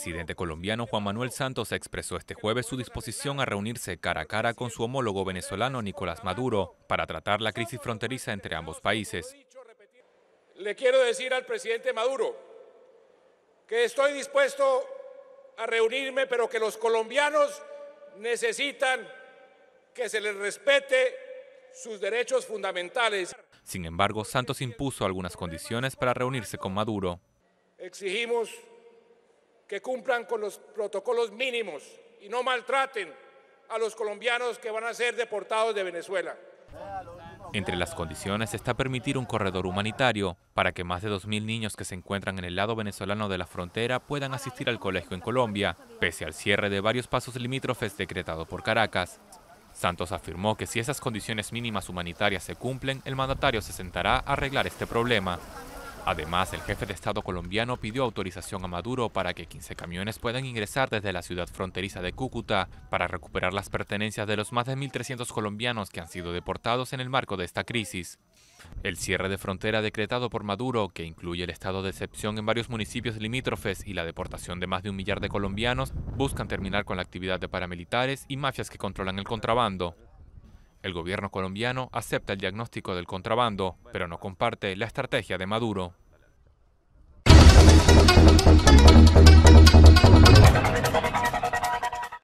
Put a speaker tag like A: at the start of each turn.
A: presidente colombiano Juan Manuel Santos expresó este jueves su disposición a reunirse cara a cara con su homólogo venezolano Nicolás Maduro para tratar la crisis fronteriza entre ambos países.
B: Le quiero decir al presidente Maduro que estoy dispuesto a reunirme, pero que los colombianos necesitan que se les respete sus derechos fundamentales.
A: Sin embargo, Santos impuso algunas condiciones para reunirse con Maduro.
B: Exigimos que cumplan con los protocolos mínimos y no maltraten a los colombianos que van a ser deportados de Venezuela.
A: Entre las condiciones está permitir un corredor humanitario para que más de 2.000 niños que se encuentran en el lado venezolano de la frontera puedan asistir al colegio en Colombia, pese al cierre de varios pasos limítrofes decretado por Caracas. Santos afirmó que si esas condiciones mínimas humanitarias se cumplen, el mandatario se sentará a arreglar este problema. Además, el jefe de Estado colombiano pidió autorización a Maduro para que 15 camiones puedan ingresar desde la ciudad fronteriza de Cúcuta para recuperar las pertenencias de los más de 1.300 colombianos que han sido deportados en el marco de esta crisis. El cierre de frontera decretado por Maduro, que incluye el estado de excepción en varios municipios limítrofes y la deportación de más de un millar de colombianos, buscan terminar con la actividad de paramilitares y mafias que controlan el contrabando. El gobierno colombiano acepta el diagnóstico del contrabando, pero no comparte la estrategia de Maduro.